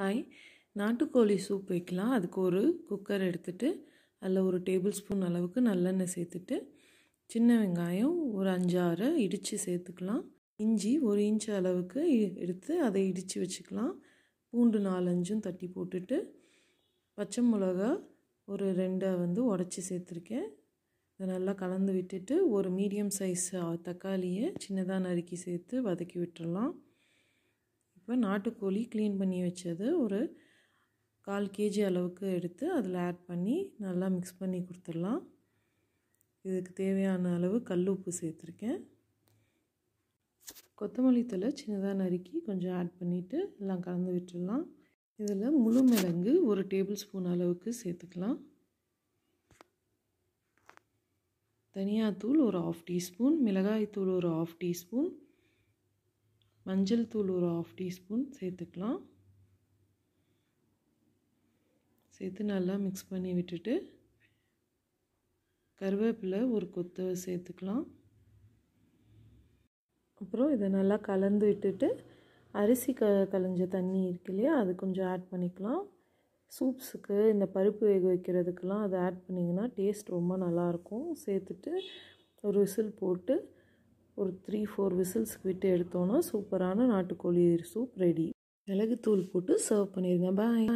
hi நாட்டுக்கோழி soup வைக்கலாம் அதுக்கு ஒரு குக்கர் எடுத்துட்டு அதில் ஒரு டேபிள் ஸ்பூன் அளவுக்கு நல்லெண்ணெய் சேர்த்துட்டு சின்ன வெங்காயம் ஒரு அஞ்சாறு இடித்து சேர்த்துக்கலாம் இஞ்சி ஒரு இன்ச்சு அளவுக்கு எடுத்து அதை இடித்து வச்சுக்கலாம் பூண்டு நாலஞ்சும் தட்டி போட்டுட்டு பச்சை மிளகா ஒரு ரெண்டை வந்து உடச்சி சேர்த்துருக்கேன் இதை நல்லா கலந்து விட்டுட்டு ஒரு மீடியம் சைஸ் தக்காளியை சின்னதாக நறுக்கி சேர்த்து வதக்கி விட்டுடலாம் இப்போ நாட்டுக்கோழி க்ளீன் பண்ணி வச்சது ஒரு கால் கேஜி அளவுக்கு எடுத்து அதில் ஆட் பண்ணி நல்லா மிக்ஸ் பண்ணி கொடுத்துடலாம் இதுக்கு தேவையான அளவு கல் உப்பு சேர்த்துருக்கேன் கொத்தமல்லி தலை சின்னதாக நறுக்கி கொஞ்சம் ஆட் பண்ணிவிட்டு எல்லாம் கலந்து விட்டுடலாம் இதில் முழு மிளகு ஒரு டேபிள் ஸ்பூன் அளவுக்கு சேர்த்துக்கலாம் தனியாத்தூள் ஒரு ஆஃப் டீஸ்பூன் மிளகாய்த்தூள் ஒரு ஆஃப் டீஸ்பூன் மஞ்சள் தூள் ஒரு ஆஃப் டீஸ்பூன் சேர்த்துக்கலாம் சேர்த்து நல்லா மிக்ஸ் பண்ணி விட்டுட்டு கருவேப்பிலை ஒரு கொத்து சேர்த்துக்கலாம் அப்புறம் இதை நல்லா கலந்து விட்டுட்டு அரிசி க கலைஞ்ச தண்ணி இருக்கு இல்லையா அது கொஞ்சம் ஆட் பண்ணிக்கலாம் சூப்ஸுக்கு இந்த பருப்பு வேக வைக்கிறதுக்கெலாம் அதை ஆட் பண்ணிங்கன்னா டேஸ்ட் ரொம்ப நல்லாயிருக்கும் சேர்த்துட்டு ஒரு விசில் போட்டு ஒரு த்ரீ ஃபோர் விசில்ஸ்க்கு விட்டு எடுத்தோன்னா சூப்பரான நாட்டுக்கோழி சூப் ரெடி மிளகுத்தூள் போட்டு சர்வ் பண்ணிடுங்க பாய்